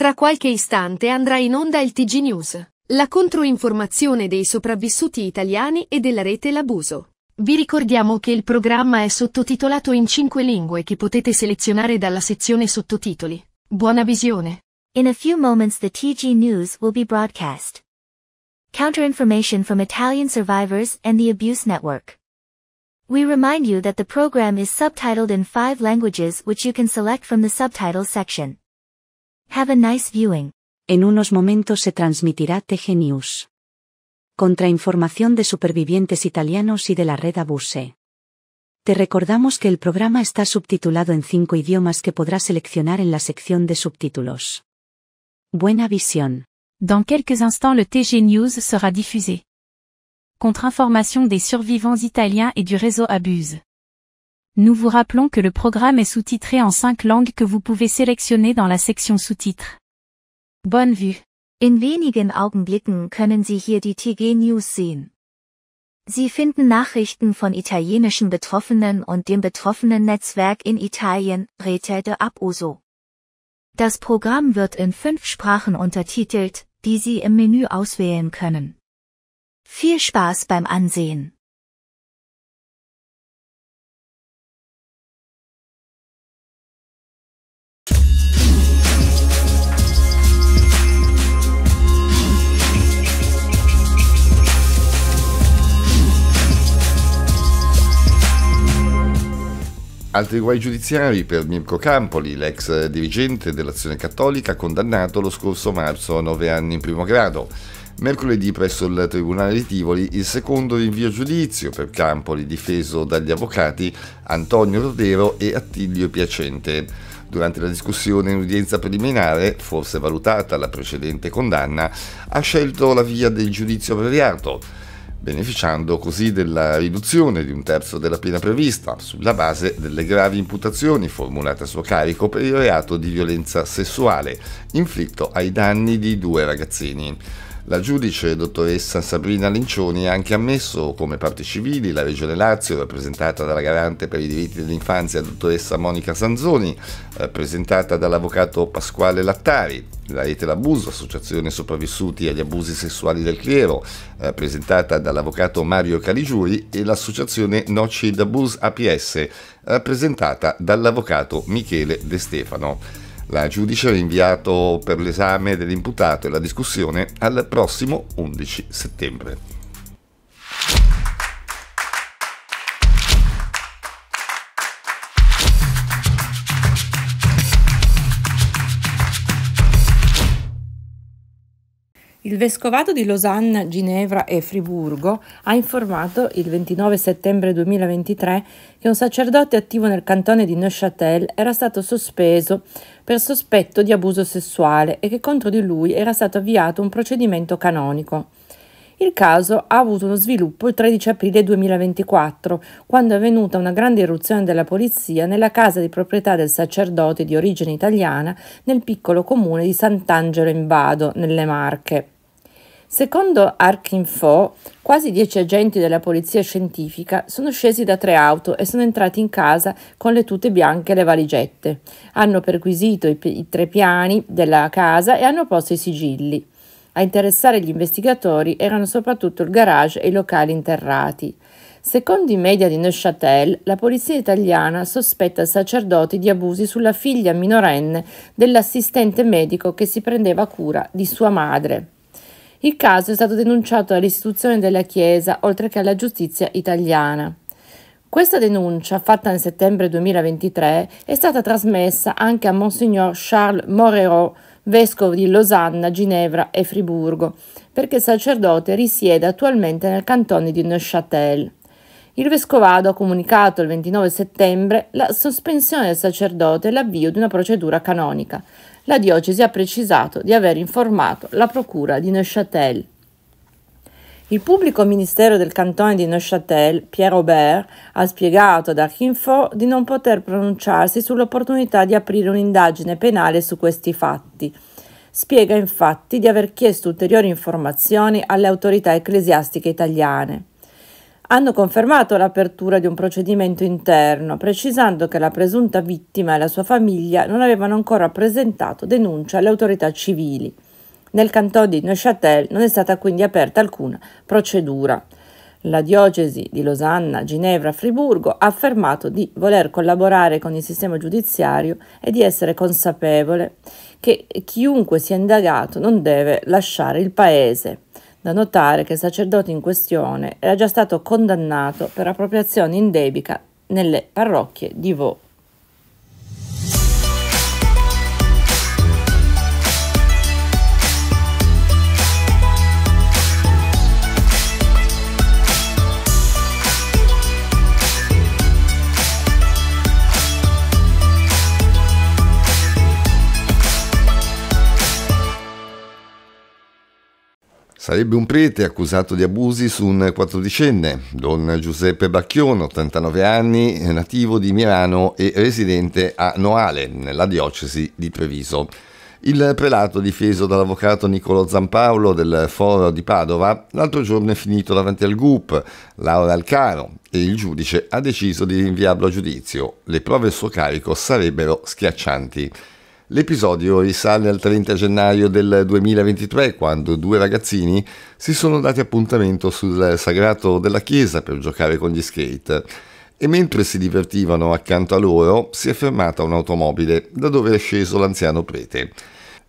Tra qualche istante andrà in onda il TG News, la controinformazione dei sopravvissuti italiani e della rete L'abuso. Vi ricordiamo che il programma è sottotitolato in cinque lingue che potete selezionare dalla sezione sottotitoli. Buona visione. In a few moments the TG News will be broadcast. Counterinformation from Italian survivors and the Abuse Network. We remind you that the program is subtitled in five languages which you can select from the subtitles section. Have a nice viewing. En unos momentos se transmitirá TG News. Contrainformación de supervivientes italianos y de la red Abuse. Te recordamos que el programa está subtitulado en cinco idiomas que podrás seleccionar en la sección de subtítulos. Buena visión. Dans quelques instants le TG News será diffusé. Contra información des survivants italiens et du réseau Abuse. Nous vous rappelons que le programme est sous-titré en cinq langues que vous pouvez sélectionner dans la section sous-titres. Bonne vue. In wenigen Augenblicken können Sie hier die TG News sehen. Sie finden Nachrichten von italienischen Betroffenen und dem betroffenen Netzwerk in Italien, Rete de Abuso. Das Programm wird in fünf Sprachen untertitelt, die Sie im Menü auswählen können. Viel Spaß beim Ansehen! Altri guai giudiziari per Mirko Campoli, l'ex dirigente dell'Azione Cattolica, condannato lo scorso marzo a nove anni in primo grado. Mercoledì presso il Tribunale di Tivoli il secondo rinvio a giudizio per Campoli difeso dagli avvocati Antonio Rodero e Attilio Piacente. Durante la discussione in udienza preliminare, forse valutata la precedente condanna, ha scelto la via del giudizio abbreviato beneficiando così della riduzione di un terzo della pena prevista, sulla base delle gravi imputazioni formulate a suo carico per il reato di violenza sessuale inflitto ai danni di due ragazzini. La giudice dottoressa Sabrina Lincioni ha anche ammesso come parti civili la Regione Lazio, rappresentata dalla garante per i diritti dell'infanzia dottoressa Monica Sanzoni, rappresentata eh, dall'avvocato Pasquale Lattari, la rete L'Abuso, associazione sopravvissuti agli abusi sessuali del clero, rappresentata eh, dall'avvocato Mario Caligiuri, e l'associazione Noci d'Abus APS, rappresentata dall'avvocato Michele De Stefano. La giudice ha rinviato per l'esame dell'imputato e la discussione al prossimo 11 settembre. Il Vescovato di Losanna, Ginevra e Friburgo ha informato il 29 settembre 2023 che un sacerdote attivo nel cantone di Neuchâtel era stato sospeso per sospetto di abuso sessuale e che contro di lui era stato avviato un procedimento canonico. Il caso ha avuto uno sviluppo il 13 aprile 2024, quando è avvenuta una grande irruzione della polizia nella casa di proprietà del sacerdote di origine italiana nel piccolo comune di Sant'Angelo in Vado, nelle Marche. Secondo Arcinfo, quasi dieci agenti della polizia scientifica sono scesi da tre auto e sono entrati in casa con le tute bianche e le valigette. Hanno perquisito i, i tre piani della casa e hanno posto i sigilli. A interessare gli investigatori erano soprattutto il garage e i locali interrati. Secondo i media di Neuchâtel, la polizia italiana sospetta sacerdoti di abusi sulla figlia minorenne dell'assistente medico che si prendeva cura di sua madre. Il caso è stato denunciato all'istituzione della Chiesa, oltre che alla giustizia italiana. Questa denuncia, fatta nel settembre 2023, è stata trasmessa anche a Monsignor Charles Moreau, vescovo di Losanna, Ginevra e Friburgo, perché il sacerdote risiede attualmente nel cantone di Neuchâtel. Il vescovado ha comunicato il 29 settembre la sospensione del sacerdote e l'avvio di una procedura canonica. La diocesi ha precisato di aver informato la procura di Neuchâtel. Il pubblico ministero del cantone di Neuchâtel, Pierre Aubert, ha spiegato ad Archinfo di non poter pronunciarsi sull'opportunità di aprire un'indagine penale su questi fatti. Spiega infatti di aver chiesto ulteriori informazioni alle autorità ecclesiastiche italiane. Hanno confermato l'apertura di un procedimento interno, precisando che la presunta vittima e la sua famiglia non avevano ancora presentato denuncia alle autorità civili. Nel canton di Neuchâtel non è stata quindi aperta alcuna procedura. La diocesi di Losanna, Ginevra, Friburgo ha affermato di voler collaborare con il sistema giudiziario e di essere consapevole che chiunque sia indagato non deve lasciare il paese. Da notare che il sacerdote in questione era già stato condannato per appropriazione indebita nelle parrocchie di Vaux. Sarebbe un prete accusato di abusi su un quattordicenne, don Giuseppe Bacchione, 89 anni, nativo di Milano e residente a Noale, nella diocesi di Treviso. Il prelato difeso dall'avvocato Niccolò Zampaolo del Foro di Padova l'altro giorno è finito davanti al GUP, Laura Alcano, e il giudice ha deciso di rinviarlo a giudizio. Le prove a suo carico sarebbero schiaccianti. L'episodio risale al 30 gennaio del 2023, quando due ragazzini si sono dati appuntamento sul sagrato della chiesa per giocare con gli skate. E mentre si divertivano accanto a loro, si è fermata un'automobile da dove è sceso l'anziano prete.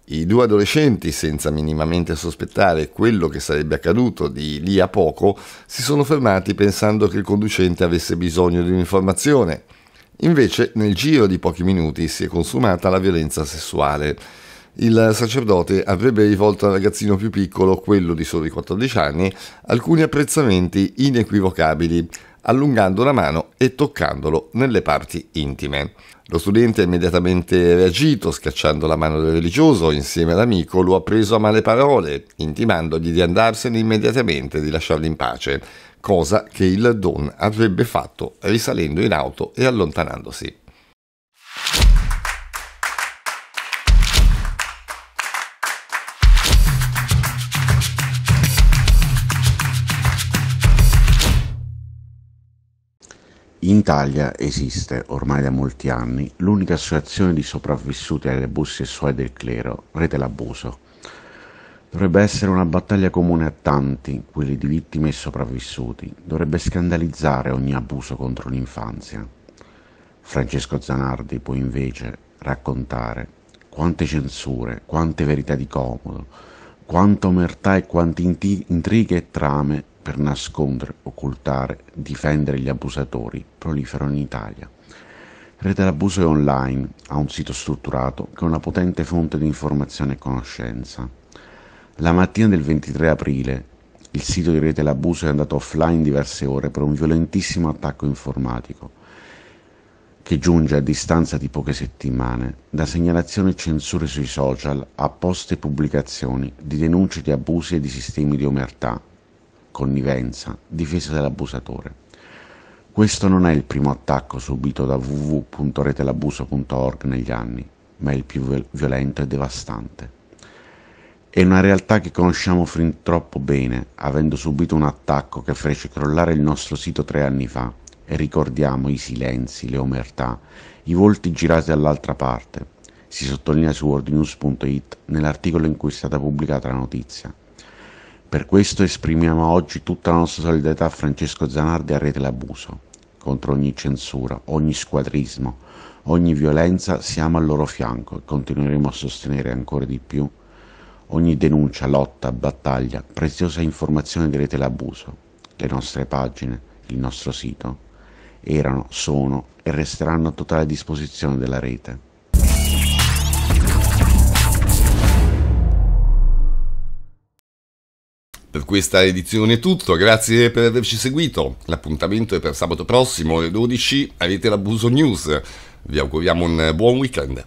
I due adolescenti, senza minimamente sospettare quello che sarebbe accaduto di lì a poco, si sono fermati pensando che il conducente avesse bisogno di un'informazione Invece nel giro di pochi minuti si è consumata la violenza sessuale. Il sacerdote avrebbe rivolto al ragazzino più piccolo, quello di soli 14 anni, alcuni apprezzamenti inequivocabili, allungando la mano e toccandolo nelle parti intime. Lo studente ha immediatamente reagito, scacciando la mano del religioso insieme all'amico, lo ha preso a male parole, intimandogli di andarsene immediatamente e di lasciarli in pace cosa che il Don avrebbe fatto risalendo in auto e allontanandosi. In Italia esiste, ormai da molti anni, l'unica associazione di sopravvissuti agli abusi sessuali del clero, Rete l'Abuso, Dovrebbe essere una battaglia comune a tanti, quelli di vittime e sopravvissuti. Dovrebbe scandalizzare ogni abuso contro l'infanzia. Francesco Zanardi può invece raccontare quante censure, quante verità di comodo, quanta omertà e quante intrighe e trame per nascondere, occultare, difendere gli abusatori proliferano in Italia. Rete l'abuso è online, ha un sito strutturato che è una potente fonte di informazione e conoscenza. La mattina del 23 aprile il sito di Rete Labuso è andato offline diverse ore per un violentissimo attacco informatico che giunge a distanza di poche settimane da segnalazioni e censure sui social a poste pubblicazioni di denunce di abusi e di sistemi di omertà, connivenza, difesa dell'abusatore. Questo non è il primo attacco subito da www.retelabuso.org negli anni, ma è il più violento e devastante. È una realtà che conosciamo fin troppo bene, avendo subito un attacco che fece crollare il nostro sito tre anni fa, e ricordiamo i silenzi, le omertà, i volti girati dall'altra parte. Si sottolinea su worldnews.it nell'articolo in cui è stata pubblicata la notizia. Per questo esprimiamo oggi tutta la nostra solidarietà a Francesco Zanardi a rete l'abuso. Contro ogni censura, ogni squadrismo, ogni violenza siamo al loro fianco e continueremo a sostenere ancora di più Ogni denuncia, lotta, battaglia, preziosa informazione di rete l'abuso. Le nostre pagine, il nostro sito, erano, sono e resteranno a totale disposizione della rete. Per questa edizione è tutto, grazie per averci seguito. L'appuntamento è per sabato prossimo alle 12, a Rete l'abuso news. Vi auguriamo un buon weekend.